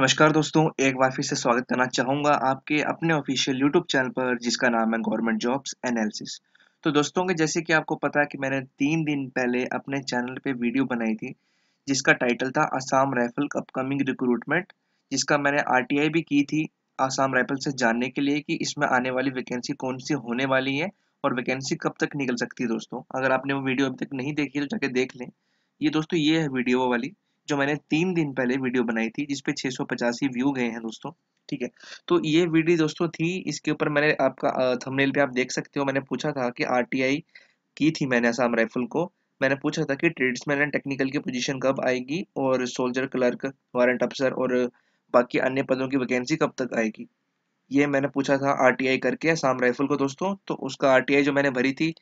नमस्कार दोस्तों एक बार फिर से स्वागत करना चाहूँगा आपके अपने ऑफिशियल यूट्यूब चैनल पर जिसका नाम है गवर्नमेंट जॉब्स एनालिसिस तो दोस्तों के जैसे कि आपको पता है कि मैंने तीन दिन पहले अपने चैनल पे वीडियो बनाई थी जिसका टाइटल था आसाम राइफल अपकमिंग रिक्रूटमेंट जिसका मैंने आर भी की थी आसाम राइफल से जानने के लिए कि इसमें आने वाली वैकेंसी कौन सी होने वाली है और वैकेंसी कब तक निकल सकती है दोस्तों अगर आपने वो वीडियो अभी तक नहीं देखी तो जाके देख लें ये दोस्तों ये है वीडियो वाली जो मैंने तीन दिन पहले वीडियो बनाई थी जिसपे छह सौ पचासी व्यू गए हैं दोस्तों ठीक है तो ये वीडियो दोस्तों थी इसके ऊपर मैंने आपका थंबनेल पे आप देख सकते हो मैंने पूछा था कि आरटीआई की थी मैंने आसाम राइफल को मैंने पूछा था कि ट्रेड्समैन एंड टेक्निकल की पोजीशन कब आएगी और सोल्जर क्लर्क वारंट अफसर और बाकी अन्य पदों की वैकेंसी कब तक आएगी ये मैंने पूछा था आरटीआई करके आसाम राइफल को दोस्तों तो उसका आरटीआई जो मैंने भरी थी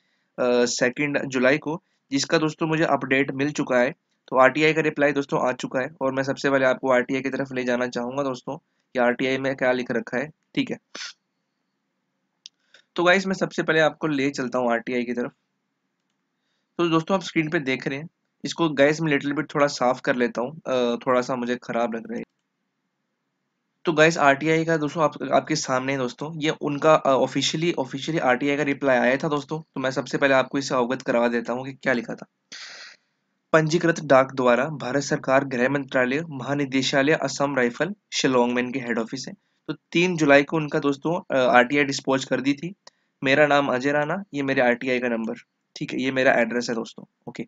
सेकेंड जुलाई को जिसका दोस्तों मुझे अपडेट मिल चुका है तो आर का रिप्लाई दोस्तों आ चुका है और मैं सबसे पहले आपको आर की तरफ ले जाना चाहूंगा दोस्तों कि आर में क्या लिख रखा है ठीक है तो गाइस मैं सबसे पहले आपको ले चलता हूँ आर की तरफ तो दोस्तों आप स्क्रीन पे देख रहे हैं इसको गाइस में लिटिल बिट थोड़ा साफ कर लेता हूँ थोड़ा सा मुझे खराब लग रहा है तो गाइस आर का दोस्तों आप, आपके सामने है दोस्तों ये उनका ऑफिशियली ऑफिशियली आर का रिप्लाई आया था दोस्तों तो मैं सबसे पहले आपको इससे अवगत करवा देता हूँ कि क्या लिखा था पंजीकृत डाक द्वारा भारत सरकार गृह मंत्रालय महानिदेशालय असम राइफल शिलोंग में इनके हेड ऑफिस है तो तीन जुलाई को उनका दोस्तों आरटीआई डिस्पोज कर दी थी मेरा नाम अजय राना ये मेरे आरटीआई का नंबर ठीक है ये मेरा एड्रेस है दोस्तों ओके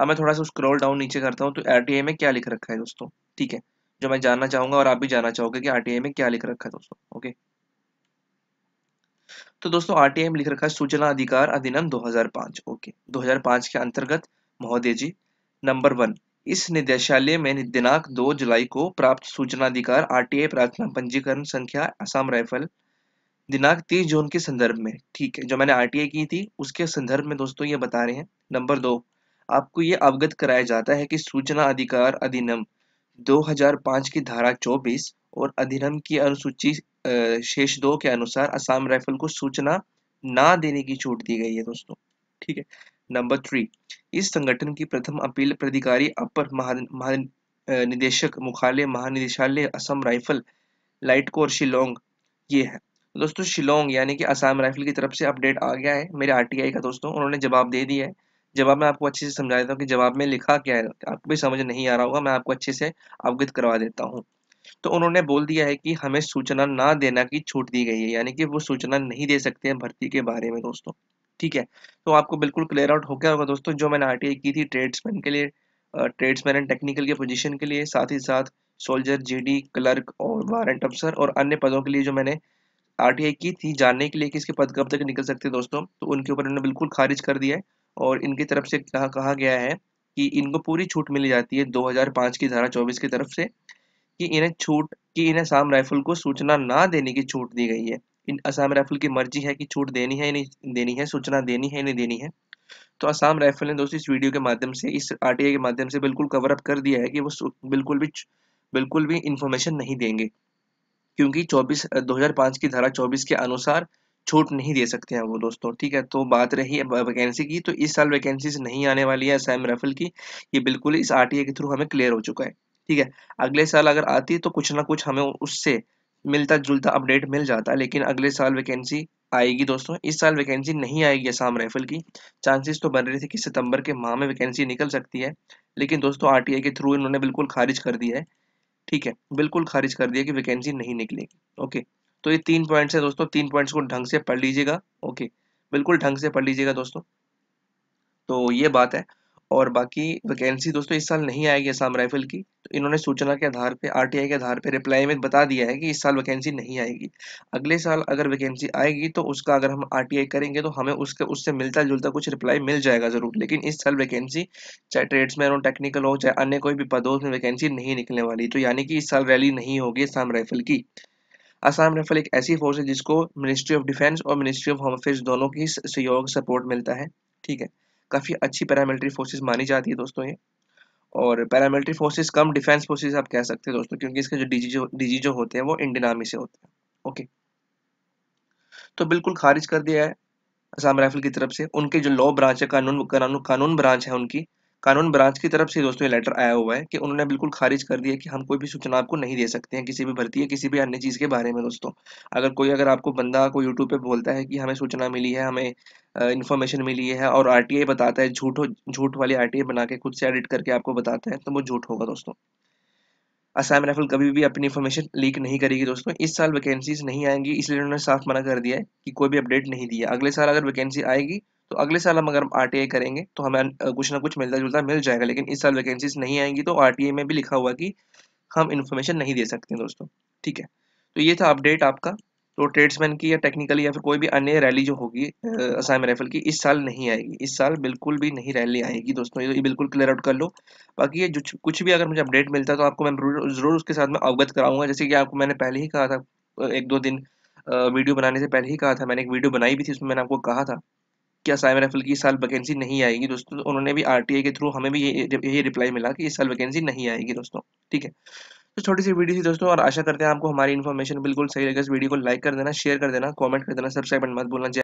अब मैं थोड़ा सा स्क्रॉल डाउन नीचे करता हूँ तो आर में क्या लिख रखा है दोस्तों ठीक है जो मैं जानना चाहूंगा और आप भी जानना चाहोगे कि आरटीआई में क्या लिख रखा है दोस्तों ओके तो दोस्तों आरटीआई में लिख रखा है सूचना अधिकार अधिनियम 2005 ओके 2005 के अंतर्गत महोदय जी नंबर वन इस निदेशालय में दिनांक 2 जुलाई को प्राप्त सूचना अधिकार आरटीए प्रार्थना पंजीकरण संख्या असम राइफल दिनांक 30 जून के संदर्भ में ठीक है जो मैंने आरटीए की थी उसके संदर्भ में दोस्तों ये बता रहे हैं नंबर दो आपको ये अवगत कराया जाता है कि सूचना अधिकार अधिनियम 2005 की धारा 24 और अधिनियम की अनुसूची शेष दो के अनुसार असम राइफल को सूचना ना देने की छूट दी गई है दोस्तों ठीक है नंबर थ्री इस संगठन की प्रथम अपील प्राधिकारी अपर महानिदेशक महा, मुख्यालय महानिदेशालय Assam rifle light corps Shillong ये है दोस्तों शिलोंग यानी कि असम राइफल की तरफ से अपडेट आ गया है मेरे आरटीआई का दोस्तों उन्होंने जवाब दे दिया है जवाब में आपको अच्छे से समझा देता हूँ कि जवाब में लिखा क्या है आपको भी समझ नहीं आ रहा होगा मैं आपको अच्छे से अवगत करवा देता हूँ तो उन्होंने बोल दिया है कि हमें सूचना ना देना की छूट दी गई है यानी कि वो सूचना नहीं दे सकते हैं भर्ती के बारे में दोस्तों ठीक है तो आपको बिल्कुल क्लियर आउट हो गया होगा दोस्तों जो मैंने आर की थी ट्रेड्समैन के लिए ट्रेड्समैन एंड टेक्निकल के पोजीशन के लिए साथ ही साथ सोल्जर जेडी क्लर्क और वारंट अफसर और अन्य पदों के लिए जो मैंने आर की थी जानने के लिए कि इसके पद कब तक निकल सकते हैं दोस्तों तो उनके ऊपर उन्होंने बिल्कुल खारिज कर दिया है और इनकी तरफ से कहा, कहा गया है कि इनको पूरी छूट मिली जाती है 2005 की धारा 24 की तरफ से कि इन्हें छूट कि इन्हें साम राइफल को सूचना ना देने की छूट दी गई है असम राइफल की मर्जी है कि छूट देनी है नहीं देनी है सूचना देनी है नहीं देनी है तो असम राइफल ने दोस्तों इस वीडियो के माध्यम से इस आर के माध्यम से बिल्कुल कवर अप कर दिया है कि वो बिल्कुल भी बिल्कुल भी इंफॉर्मेशन नहीं देंगे क्योंकि 24 2005 की धारा 24 के अनुसार छूट नहीं दे सकते हैं वो दोस्तों ठीक है तो बात रही वैकेंसी की तो इस साल वैकेंसीज नहीं आने वाली है असम राइफल की ये बिल्कुल इस आर के थ्रू हमें क्लियर हो चुका है ठीक है अगले साल अगर आती है तो कुछ ना कुछ हमें उससे मिलता जुलता अपडेट मिल जाता है लेकिन अगले साल वैकेंसी आएगी दोस्तों इस साल वैकेंसी नहीं आएगी असम राइफल की चांसेस तो बन रहे थे कि सितंबर के माह में वैकेंसी निकल सकती है लेकिन दोस्तों आर के थ्रू इन्होंने बिल्कुल खारिज कर दिया है ठीक है बिल्कुल खारिज कर दिया कि वैकेंसी नहीं निकलेगी ओके तो ये तीन पॉइंट्स है दोस्तों तीन पॉइंट्स को ढंग से पढ़ लीजिएगा ओके बिल्कुल ढंग से पढ़ लीजिएगा दोस्तों तो ये बात है और बाकी वैकेंसी दोस्तों इस साल नहीं आएगी असम राइफल की तो इन्होंने सूचना के आधार पे आरटीआई के आधार पे रिप्लाई में बता दिया है कि इस साल वैकेंसी नहीं आएगी अगले साल अगर वैकेंसी आएगी तो उसका अगर हम आरटीआई करेंगे तो हमें उसके उससे मिलता जुलता कुछ रिप्लाई मिल जाएगा ज़रूर लेकिन इस साल वैकेंसी चाहे ट्रेड्समैन हो टेक्निकल हो चाहे अन्य कोई भी पद हो उसमें वैकेंसी नहीं निकलने वाली तो यानी कि इस साल रैली नहीं होगी असम राइफल की असम राइफल एक ऐसी फोर्स है जिसको मिनिस्ट्री ऑफ डिफेंस और मिनिस्ट्री ऑफ होम अफेयर्स दोनों की सहयोग सपोर्ट मिलता है ठीक है काफ़ी अच्छी पैरामिलिट्री फोर्सेस मानी जाती है दोस्तों ये और paramilitary forces cum defence forces आप कह सकते हैं दोस्तों क्योंकि इसके जो डीजी जो डीजी जो होते हैं वो इंडियन आर्मी से होते हैं ओके तो बिल्कुल खारिज कर दिया है असम राइफल की तरफ से उनके जो लॉ ब्रांच है कानून कानून कानून ब्रांच है उनकी कानून ब्रांच की तरफ से दोस्तों ये लेटर आया हुआ है कि उन्होंने बिल्कुल खारिज कर दिया कि हम कोई भी सूचना आपको नहीं दे सकते हैं किसी भी भर्ती या किसी भी अन्य चीज़ के बारे में दोस्तों अगर कोई अगर आपको बंदा कोई यूट्यूब पे बोलता है कि हमें सूचना मिली है हमें इन्फॉर्मेशन मिली है और आर बताता है झूठ झूठ वाली आर बना के खुद से एडिट करके आपको बताता है तो वो झूठ होगा दोस्तों असाम राइफल कभी भी अपनी इन्फॉर्मेशन लीक नहीं करेगी दोस्तों इस साल वैकेंसीज नहीं आएंगी इसलिए उन्होंने साफ मना कर दिया है कि कोई भी अपडेट नहीं दिया अगले साल अगर वैकेंसी आएगी तो अगले साल हम अगर आर करेंगे तो हमें कुछ ना कुछ मिलता जुलता मिल जाएगा लेकिन इस साल वैकेंसीज नहीं आएंगी तो आर में भी लिखा हुआ कि हम इन्फॉर्मेशन नहीं दे सकते दोस्तों ठीक है तो ये था अपडेट आपका तो ट्रेड्समैन की या टेक्निकली या फिर कोई भी अन्य रैली जो होगी असाम राइफल की इस साल नहीं आएगी इस साल बिल्कुल भी नहीं रैली आएगी दोस्तों ये बिल्कुल क्लियर आउट कर लो बाकी ये जो कुछ भी अगर मुझे अपडेट मिलता है तो आपको मैं ज़रूर उसके साथ में अवगत कराऊंगा जैसे कि आपको मैंने पहले ही कहा था एक दो दिन वीडियो बनाने से पहले ही कहा था मैंने एक वीडियो बनाई भी थी उसमें मैंने आपको कहा था क्या साइबर एफल की इस साल वैकेंसी नहीं आएगी दोस्तों तो उन्होंने भी आर के थ्रू हमें भी ये ये रिप्लाई मिला कि इस साल वैकेंसी नहीं आएगी दोस्तों ठीक है तो छोटी सी वीडियो थी दोस्तों और आशा करते हैं आपको हमारी इन्फॉर्मेशन बिल्कुल सही लगे इस वीडियो को लाइक कर देना शेयर कर देना कॉमेंट कर देना सब्सक्राइब मत बोलना